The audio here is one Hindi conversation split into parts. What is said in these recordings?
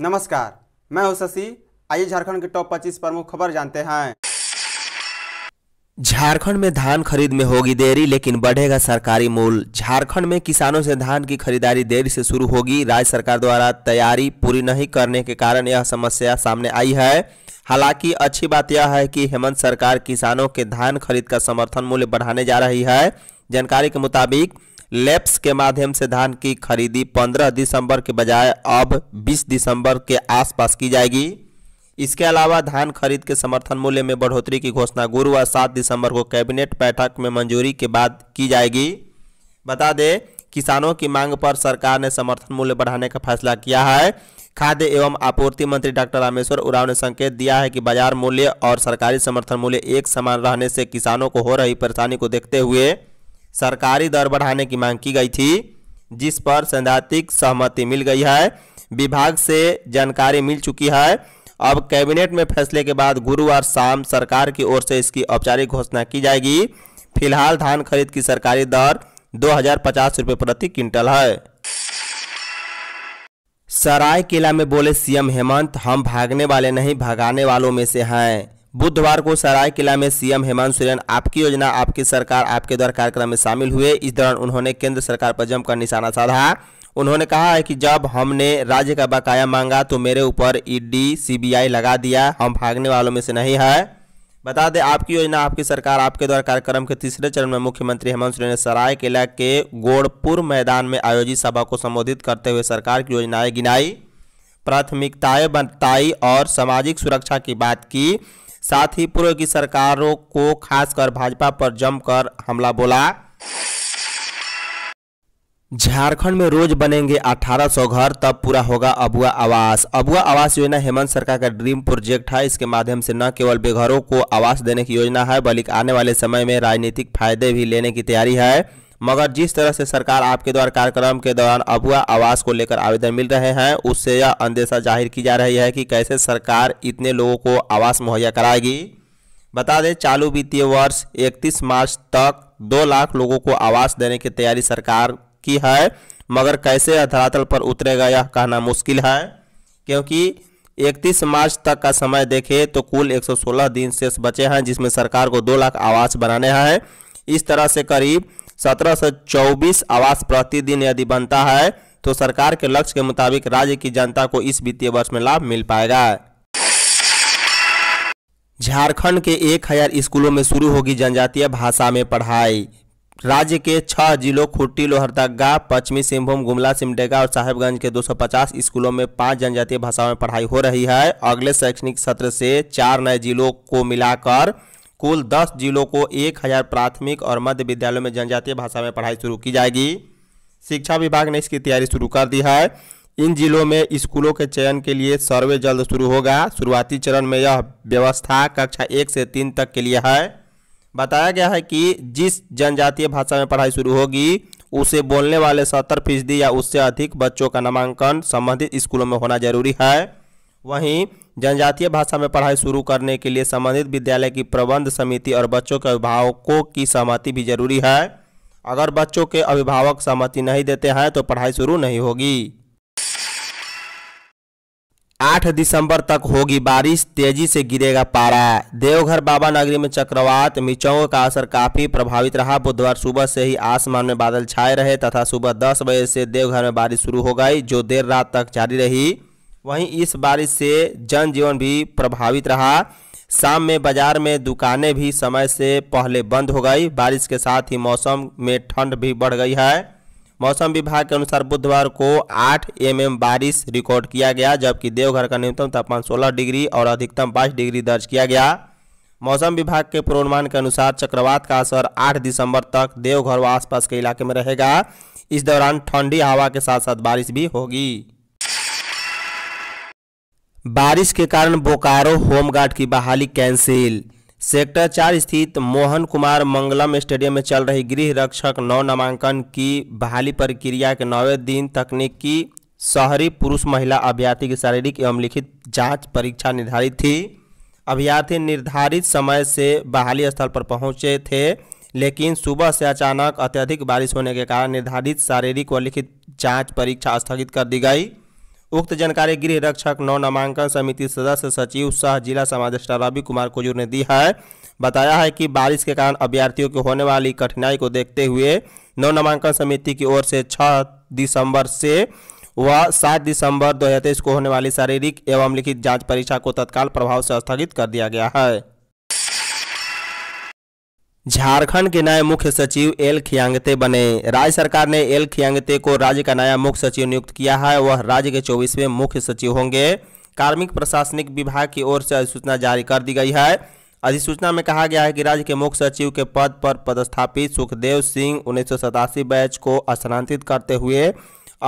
नमस्कार मैं हूं शशि आइए झारखंड के टॉप 25 प्रमुख खबर जानते हैं झारखंड में धान खरीद में होगी देरी लेकिन बढ़ेगा सरकारी मूल झारखंड में किसानों से धान की खरीदारी देरी से शुरू होगी राज्य सरकार द्वारा तैयारी पूरी नहीं करने के कारण यह समस्या सामने आई है हालांकि अच्छी बात यह है कि हेमंत सरकार किसानों के धान खरीद का समर्थन मूल्य बढ़ाने जा रही है जानकारी के मुताबिक लेप्स के माध्यम से धान की खरीदी 15 दिसंबर के बजाय अब 20 दिसंबर के आसपास की जाएगी इसके अलावा धान खरीद के समर्थन मूल्य में बढ़ोतरी की घोषणा गुरुवार 7 दिसंबर को कैबिनेट बैठक में मंजूरी के बाद की जाएगी बता दें किसानों की मांग पर सरकार ने समर्थन मूल्य बढ़ाने का फैसला किया है खाद्य एवं आपूर्ति मंत्री डॉक्टर रामेश्वर उराव ने संकेत दिया है कि बाजार मूल्य और सरकारी समर्थन मूल्य एक समान रहने से किसानों को हो रही परेशानी को देखते हुए सरकारी दर बढ़ाने की मांग की गई थी जिस पर सैद्धांतिक सहमति मिल गई है विभाग से जानकारी मिल चुकी है अब कैबिनेट में फैसले के बाद गुरुवार शाम सरकार की ओर से इसकी औपचारिक घोषणा की जाएगी फिलहाल धान खरीद की सरकारी दर दो हजार पचास रुपये प्रति क्विंटल है सराय किला में बोले सीएम हेमंत हम भागने वाले नहीं भगाने वालों में से हैं बुधवार को सराय किला में सीएम हेमंत सोरेन आपकी योजना आपकी सरकार आपके द्वारा कार्यक्रम में शामिल हुए इस दौरान उन्होंने केंद्र सरकार पर जमकर निशाना साधा उन्होंने कहा है कि जब हमने राज्य का बकाया मांगा तो मेरे ऊपर ईडी सीबीआई लगा दिया हम भागने वालों में से नहीं है बता दें आपकी योजना आपकी सरकार आपके द्वारा कार्यक्रम के तीसरे चरण में मुख्यमंत्री हेमंत सोरेन ने सराय किला के गोड़पुर मैदान में आयोजित सभा को संबोधित करते हुए सरकार की योजनाएं गिनाई प्राथमिकताएं बताई और सामाजिक सुरक्षा की बात की साथ ही पूर्व की सरकारों को खासकर भाजपा पर जमकर हमला बोला झारखंड में रोज बनेंगे 1800 घर तब पूरा होगा अबुआ आवास अबुआ आवास योजना हेमंत सरकार का ड्रीम प्रोजेक्ट है इसके माध्यम से न केवल बेघरों को आवास देने की योजना है बल्कि आने वाले समय में राजनीतिक फायदे भी लेने की तैयारी है मगर जिस तरह से सरकार आपके द्वारा कार्यक्रम के दौरान अबुआ आवास को लेकर आवेदन मिल रहे हैं उससे यह अंदेशा जाहिर की जा रही है कि कैसे सरकार इतने लोगों को आवास मुहैया कराएगी बता दें चालू वित्तीय वर्ष 31 मार्च तक दो लाख लोगों को आवास देने की तैयारी सरकार की है मगर कैसे धरातल पर उतरेगा यह कहना मुश्किल है क्योंकि 31 मार्च तक का समय देखें तो कुल 116 दिन शेष बचे हैं जिसमें सरकार को दो लाख आवास बनाने हैं इस तरह से करीब सत्रह सौ चौबीस आवास प्रतिदिन यदि बनता है तो सरकार के लक्ष्य के मुताबिक राज्य की जनता को इस वित्तीय वर्ष में लाभ मिल पाएगा झारखंड के एक हजार स्कूलों में शुरू होगी जनजातीय भाषा में पढ़ाई राज्य के छह जिलों खुट्टी लोहरदगा पश्चिमी सिंहभूम गुमला सिमडेगा और साहेबगंज के 250 स्कूलों में पांच जनजातीय भाषाओं में पढ़ाई हो रही है अगले शैक्षणिक सत्र से चार नए जिलों को मिलाकर कुल दस जिलों को एक हज़ार प्राथमिक और मध्य विद्यालयों में जनजातीय भाषा में पढ़ाई शुरू की जाएगी शिक्षा विभाग ने इसकी तैयारी शुरू कर दी है इन जिलों में स्कूलों के चयन के लिए सर्वे जल्द शुरू होगा शुरुआती चरण में यह व्यवस्था कक्षा एक से तीन तक के लिए है बताया गया है कि जिस जनजातीय भाषा में पढ़ाई शुरू होगी उसे बोलने वाले सत्तर फीसदी या उससे अधिक बच्चों का नामांकन संबंधित स्कूलों में होना जरूरी है वहीं जनजातीय भाषा में पढ़ाई शुरू करने के लिए संबंधित विद्यालय की प्रबंध समिति और बच्चों के अभिभावकों की सहमति भी जरूरी है अगर बच्चों के अभिभावक सहमति नहीं देते हैं तो पढ़ाई शुरू नहीं होगी आठ दिसंबर तक होगी बारिश तेजी से गिरेगा पारा देवघर बाबा नगरी में चक्रवात मिचौ का असर काफ़ी प्रभावित रहा बुधवार सुबह से ही आसमान में बादल छाए रहे तथा सुबह 10 बजे से देवघर में बारिश शुरू हो गई जो देर रात तक जारी रही वहीं इस बारिश से जनजीवन भी प्रभावित रहा शाम में बाजार में दुकानें भी समय से पहले बंद हो गई बारिश के साथ ही मौसम में ठंड भी बढ़ गई है मौसम विभाग के अनुसार बुधवार को 8 एम बारिश रिकॉर्ड किया गया जबकि देवघर का न्यूनतम तापमान 16 डिग्री और अधिकतम 22 डिग्री दर्ज किया गया मौसम विभाग के पूर्वानुमान के अनुसार चक्रवात का असर 8 दिसंबर तक देवघर व आसपास के इलाके में रहेगा इस दौरान ठंडी हवा के साथ साथ बारिश भी होगी बारिश के कारण बोकारो होमगार्ड की बहाली कैंसिल सेक्टर चार स्थित मोहन कुमार मंगलम स्टेडियम में चल रही गृह रक्षक नौ नामांकन की बहाली प्रक्रिया के नौवे दिन तकनीकी शहरी पुरुष महिला अभ्यर्थी की शारीरिक एवं लिखित जांच परीक्षा निर्धारित थी अभ्यर्थी निर्धारित समय से बहाली स्थल पर पहुंचे थे लेकिन सुबह से अचानक अत्यधिक बारिश होने के कारण निर्धारित शारीरिक व लिखित जाँच परीक्षा स्थगित कर दी गई उक्त जानकारी गृह रक्षक नौ नामांकन समिति सदस्य सचिव सह जिला समादेष्टा रवि कुमार कुजूर ने दी है बताया है कि बारिश के कारण अभ्यर्थियों को होने वाली कठिनाई को देखते हुए नौ नामांकन समिति की ओर से छः दिसंबर से व सात दिसंबर दो को होने वाली शारीरिक एवं लिखित जांच परीक्षा को तत्काल प्रभाव से स्थगित कर दिया गया है झारखंड के नए मुख्य सचिव एल खियांगते बने राज्य सरकार ने एल खियांगते को राज्य का नया मुख्य सचिव नियुक्त किया है वह राज्य के चौबीसवें मुख्य सचिव होंगे कार्मिक प्रशासनिक विभाग की ओर से अधिसूचना जारी कर दी गई है अधिसूचना में कहा गया है कि राज्य के मुख्य सचिव के पद पर पदस्थापित सुखदेव सिंह उन्नीस बैच को स्थानांतरित करते हुए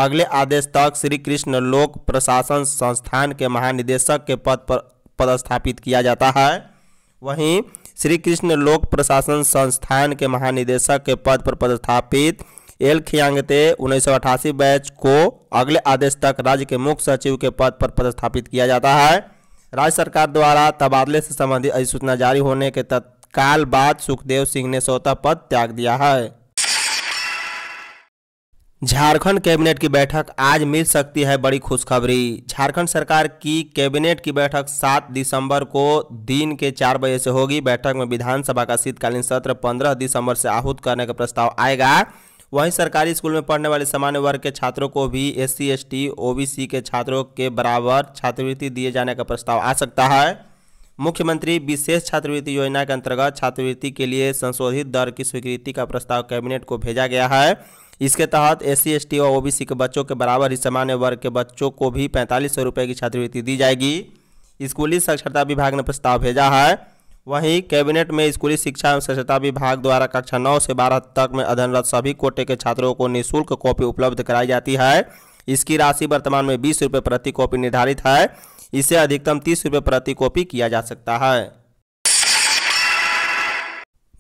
अगले आदेश तक श्री कृष्ण लोक प्रशासन संस्थान के महानिदेशक के पद पर पदस्थापित किया जाता है वहीं श्री कृष्ण लोक प्रशासन संस्थान के महानिदेशक के पद पर पदस्थापित एल खियांगते उन्नीस बैच को अगले आदेश तक राज्य के मुख्य सचिव के पद पर पदस्थापित किया जाता है राज्य सरकार द्वारा तबादले से संबंधित अधिसूचना जारी होने के तत्काल बाद सुखदेव सिंह ने स्वतः पद त्याग दिया है झारखंड कैबिनेट की बैठक आज मिल सकती है बड़ी खुशखबरी झारखंड सरकार की कैबिनेट की बैठक 7 दिसंबर को दिन के चार बजे से होगी बैठक में विधानसभा का शीतकालीन सत्र 15 दिसंबर से आहूत करने का प्रस्ताव आएगा वहीं सरकारी स्कूल में पढ़ने वाले सामान्य वर्ग के छात्रों को भी एस सी ओबीसी के छात्रों के बराबर छात्रवृत्ति दिए जाने का प्रस्ताव आ सकता है मुख्यमंत्री विशेष छात्रवृत्ति योजना के अंतर्गत छात्रवृत्ति के लिए संशोधित दर की स्वीकृति का प्रस्ताव कैबिनेट को भेजा गया है इसके तहत एस सी एस टी और ओबीसी के बच्चों के बराबर ही सामान्य वर्ग के बच्चों को भी पैंतालीस सौ रुपये की छात्रवृत्ति दी जाएगी स्कूली साक्षरता विभाग ने प्रस्ताव भेजा है वहीं कैबिनेट में स्कूली शिक्षा एवं साक्षरता विभाग द्वारा कक्षा नौ से बारह तक में अध्ययनरत सभी कोटे के छात्रों को निःशुल्क कॉपी उपलब्ध कराई जाती है इसकी राशि वर्तमान में बीस रुपये प्रति कॉपी निर्धारित है इसे अधिकतम तीस रुपये प्रति कॉपी किया जा सकता है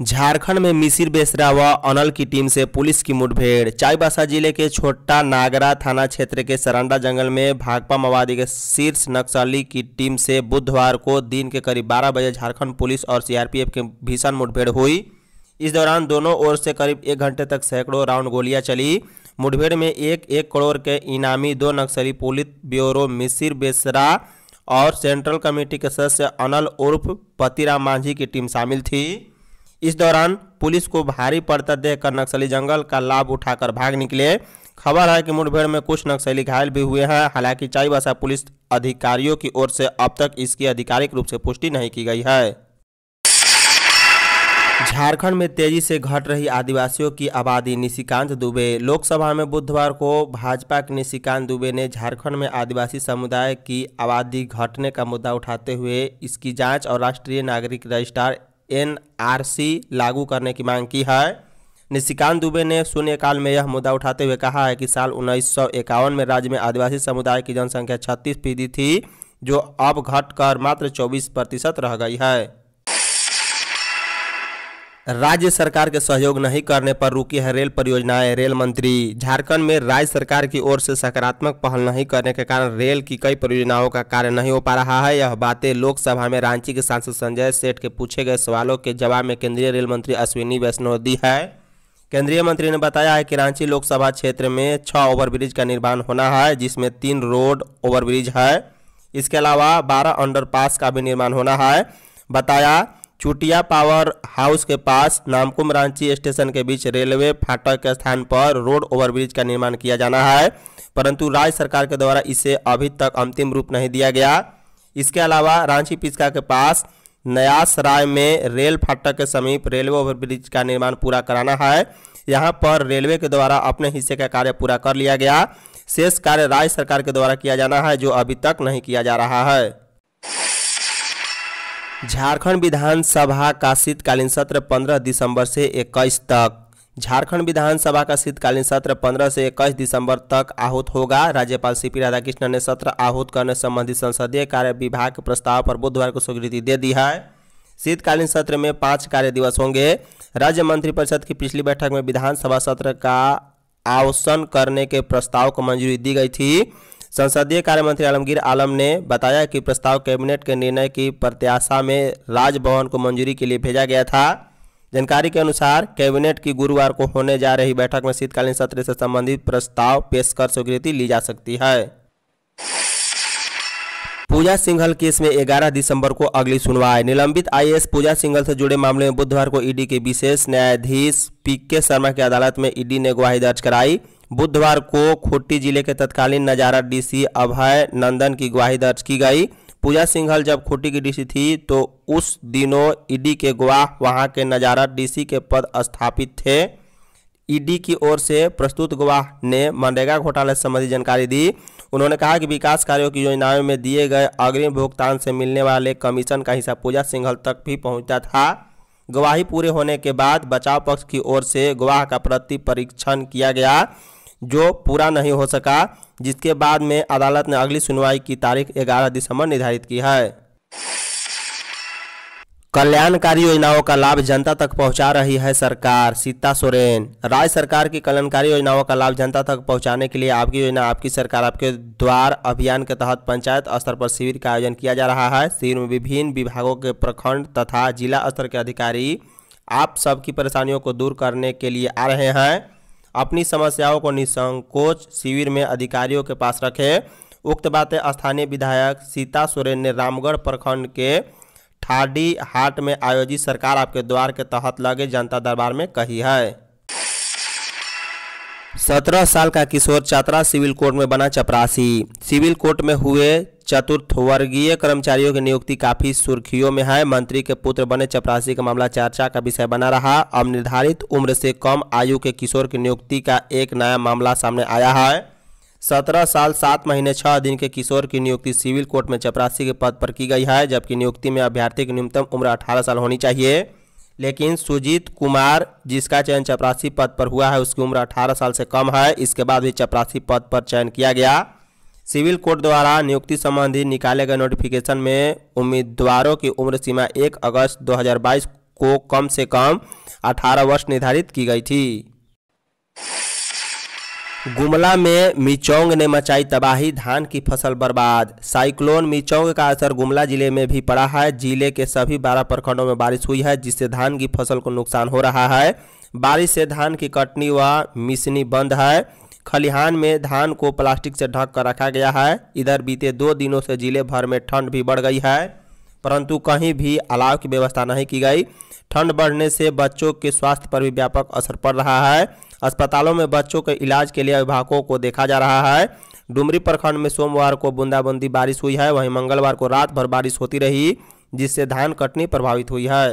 झारखंड में मिसिर बेसरा व अनल की टीम से पुलिस की मुठभेड़ चाईबासा जिले के छोटा नागरा थाना क्षेत्र के सरंडा जंगल में भाकपा माओवादी के शीर्ष नक्सली की टीम से बुधवार को दिन के करीब 12 बजे झारखंड पुलिस और सीआरपीएफ के भीषण मुठभेड़ हुई इस दौरान दोनों ओर से करीब एक घंटे तक सैकड़ों राउंड गोलियां चली मुठभेड़ में एक एक करोड़ के इनामी दो नक्सली पुलिस ब्यूरो मिसिर बेसरा और सेंट्रल कमेटी के सदस्य अनल उर्फ पतिराम मांझी की टीम शामिल थी इस दौरान पुलिस को भारी पड़ता देखकर नक्सली जंगल का लाभ उठाकर भाग निकले खबर है कि मुठभेड़ में कुछ नक्सली घायल भी हुए हैं हालांकि चाईबासा पुलिस अधिकारियों की ओर से अब तक इसकी आधिकारिक रूप से पुष्टि नहीं की गई है झारखंड में तेजी से घट रही आदिवासियों की आबादी निशिकांत दुबे लोकसभा में बुधवार को भाजपा के निशिकांत दुबे ने झारखंड में आदिवासी समुदाय की आबादी घटने का मुद्दा उठाते हुए इसकी जांच और राष्ट्रीय नागरिक रजिस्ट्रार एनआरसी लागू करने की मांग की है निशिकांत दुबे ने शून्यकाल में यह मुद्दा उठाते हुए कहा है कि साल उन्नीस में राज्य में आदिवासी समुदाय की जनसंख्या छत्तीस फीसदी थी जो अब घटकर मात्र चौबीस प्रतिशत रह गई है राज्य सरकार के सहयोग नहीं करने पर रुकी है रेल परियोजनाएं रेल मंत्री झारखंड में राज्य सरकार की ओर से सकारात्मक पहल नहीं करने के कारण रेल की कई परियोजनाओं का कार्य नहीं हो पा रहा है यह बातें लोकसभा में रांची के सांसद संजय सेठ के पूछे गए सवालों के जवाब में केंद्रीय रेल मंत्री अश्विनी वैष्णव दी है केंद्रीय मंत्री ने बताया है कि रांची लोकसभा क्षेत्र में छः ओवरब्रिज का निर्माण होना है जिसमें तीन रोड ओवरब्रिज है इसके अलावा बारह अंडर का भी निर्माण होना है बताया चुटिया पावर हाउस के पास नामकुम रांची स्टेशन के बीच रेलवे फाटक के स्थान पर रोड ओवरब्रिज का निर्माण किया जाना है परंतु राज्य सरकार के द्वारा इसे अभी तक अंतिम रूप नहीं दिया गया इसके अलावा रांची पिस्का के पास नयासराय में रेल फाटक के समीप रेलवे ओवरब्रिज का निर्माण पूरा कराना है यहाँ पर रेलवे के द्वारा अपने हिस्से का कार्य पूरा कर लिया गया शेष कार्य राज्य सरकार के द्वारा किया जाना है जो अभी तक नहीं किया जा रहा है झारखंड विधानसभा का शीतकालीन सत्र 15 दिसंबर से 21 तक झारखंड विधानसभा का शीतकालीन सत्र 15 से 21 दिसंबर तक आहूत होगा राज्यपाल सी पी राधाकृष्णन ने सत्र आहूत करने संबंधी संसदीय कार्य विभाग के प्रस्ताव पर बुधवार को स्वीकृति दे दी है शीतकालीन सत्र में पाँच कार्य दिवस होंगे राज्य मंत्रिपरिषद की पिछली बैठक में विधानसभा सत्र का आवसन करने के प्रस्ताव को मंजूरी दी गई थी संसदीय कार्य मंत्री आलमगीर आलम ने बताया कि प्रस्ताव कैबिनेट के निर्णय की प्रत्याशा में राजभवन को मंजूरी के लिए भेजा गया था जानकारी के अनुसार कैबिनेट की गुरुवार को होने जा रही बैठक में शीतकालीन सत्र से संबंधित प्रस्ताव पेश कर स्वीकृति ली जा सकती है पूजा सिंघल केस में 11 दिसंबर को अगली सुनवाई निलंबित आईएएस पूजा सिंघल से जुड़े मामले में बुधवार को ईडी के विशेष न्यायाधीश पी के शर्मा की अदालत में ईडी ने गुवाही दर्ज कराई बुधवार को खुट्टी जिले के तत्कालीन नजारा डीसी अभय नंदन की गवाही दर्ज की गई पूजा सिंघल जब खुट्टी की डीसी थी तो उस दिनों ईडी के गवाह वहां के नजारा डीसी के पद स्थापित थे ईडी की ओर से प्रस्तुत गवाह ने मनरेगा घोटाले संबंधी जानकारी दी उन्होंने कहा कि विकास कार्यों की योजनाओं में दिए गए अग्रिम भुगतान से मिलने वाले कमीशन का हिस्सा पूजा सिंघल तक भी पहुंचता था गवाही पूरे होने के बाद बचाव पक्ष की ओर से गवाह का प्रति परीक्षण किया गया जो पूरा नहीं हो सका जिसके बाद में अदालत ने अगली सुनवाई की तारीख 11 दिसंबर निर्धारित की है कल्याणकारी योजनाओं का लाभ जनता तक पहुंचा रही है सरकार सीता सोरेन राज्य सरकार की कल्याणकारी योजनाओं का लाभ जनता तक पहुंचाने के लिए आपकी योजना आपकी सरकार आपके द्वार अभियान के तहत पंचायत स्तर पर शिविर का आयोजन किया जा रहा है शिविर में विभिन्न विभागों के प्रखंड तथा जिला स्तर के अधिकारी आप सबकी परेशानियों को दूर करने के लिए आ रहे हैं अपनी समस्याओं को निसंकोच शिविर में अधिकारियों के पास रखें उक्त बातें स्थानीय विधायक सीता सोरेन ने रामगढ़ प्रखंड के ठाडी हाट में आयोजित सरकार आपके द्वार के तहत लगे जनता दरबार में कही है सत्रह साल का किशोर चतरा सिविल कोर्ट में बना चपरासी सिविल कोर्ट में हुए चतुर्थ वर्गीय कर्मचारियों की नियुक्ति काफी सुर्खियों में है मंत्री के पुत्र बने चपरासी का मामला चर्चा का विषय बना रहा अब निर्धारित उम्र से कम आयु के किशोर की नियुक्ति का एक नया मामला सामने आया है सत्रह साल सात महीने छह दिन के किशोर की नियुक्ति सिविल कोर्ट में चपरासी के पद पर की गई है जबकि नियुक्ति में अभ्यर्थी की न्यूनतम उम्र अठारह साल होनी चाहिए लेकिन सुजीत कुमार जिसका चयन चपरासी पद पर हुआ है उसकी उम्र 18 साल से कम है इसके बाद भी चपरासी पद पर चयन किया गया सिविल कोर्ट द्वारा नियुक्ति संबंधी निकाले गए नोटिफिकेशन में उम्मीदवारों की उम्र सीमा 1 अगस्त 2022 को कम से कम 18 वर्ष निर्धारित की गई थी गुमला में मिचौंग ने मचाई तबाही धान की फसल बर्बाद साइक्लोन मिचौंग का असर गुमला जिले में भी पड़ा है जिले के सभी बारह प्रखंडों में बारिश हुई है जिससे धान की फसल को नुकसान हो रहा है बारिश से धान की कटनी व मिसनी बंद है खलिहान में धान को प्लास्टिक से ढक कर रखा गया है इधर बीते दो दिनों से जिले भर में ठंड भी बढ़ गई है परंतु कहीं भी अलाव की व्यवस्था नहीं की गई ठंड बढ़ने से बच्चों के स्वास्थ्य पर भी व्यापक असर पड़ रहा है अस्पतालों में बच्चों के इलाज के लिए अभिभावकों को देखा जा रहा है डुमरी प्रखंड में सोमवार को बूंदाबूंदी बारिश हुई है वहीं मंगलवार को रात भर बारिश होती रही जिससे धान कटनी प्रभावित हुई है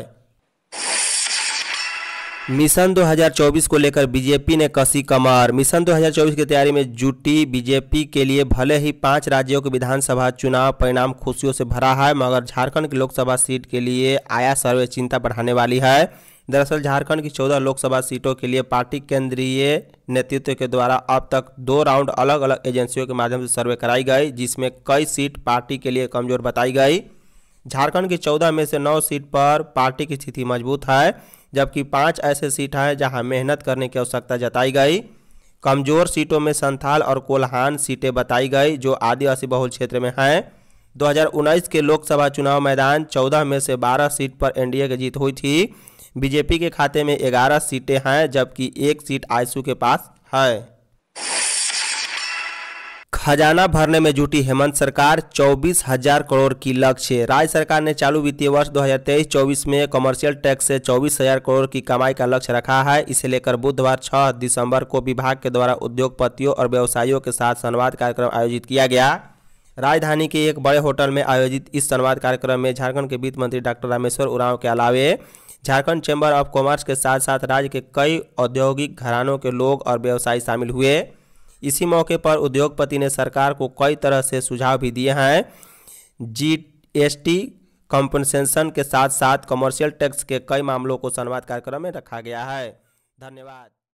मिशन 2024 को लेकर बीजेपी ने कसी कमर मिशन 2024 की तैयारी में जुटी बीजेपी के लिए भले ही पांच राज्यों के विधानसभा चुनाव परिणाम खुशियों से भरा है मगर झारखंड की लोकसभा सीट के लिए आया सर्वे चिंता बढ़ाने वाली है दरअसल झारखंड की चौदह लोकसभा सीटों के लिए पार्टी केंद्रीय नेतृत्व के द्वारा अब तक दो राउंड अलग अलग एजेंसियों के माध्यम से सर्वे कराई गई जिसमें कई सीट पार्टी के लिए कमजोर बताई गई झारखंड की चौदह में से नौ सीट पर पार्टी की स्थिति मजबूत है जबकि पाँच ऐसे सीट हैं जहां मेहनत करने की आवश्यकता जताई गई कमजोर सीटों में संथाल और कोल्हान सीटें बताई गई जो आदिवासी बहुल क्षेत्र में हैं 2019 के लोकसभा चुनाव मैदान 14 में से 12 सीट पर एनडीए की जीत हुई थी बीजेपी के खाते में 11 सीटें हैं जबकि एक सीट आईसू के पास है खजाना भरने में जुटी हेमंत सरकार चौबीस हजार करोड़ की लक्ष्य राज्य सरकार ने चालू वित्तीय वर्ष 2023-24 में कमर्शियल टैक्स से चौबीस हजार करोड़ की कमाई का लक्ष्य रखा है इसे लेकर बुधवार 6 दिसंबर को विभाग के द्वारा उद्योगपतियों और व्यवसायियों के साथ संवाद कार्यक्रम आयोजित किया गया राजधानी के एक बड़े होटल में आयोजित इस संवाद कार्यक्रम में झारखंड के वित्त मंत्री डॉक्टर रामेश्वर उरांव के अलावे झारखंड चैम्बर ऑफ कॉमर्स के साथ साथ राज्य के कई औद्योगिक घरानों के लोग और व्यवसायी शामिल हुए इसी मौके पर उद्योगपति ने सरकार को कई तरह से सुझाव भी दिए हैं जी एस टी कंपनसेशन के साथ साथ कमर्शियल टैक्स के कई मामलों को संवाद कार्यक्रम में रखा गया है धन्यवाद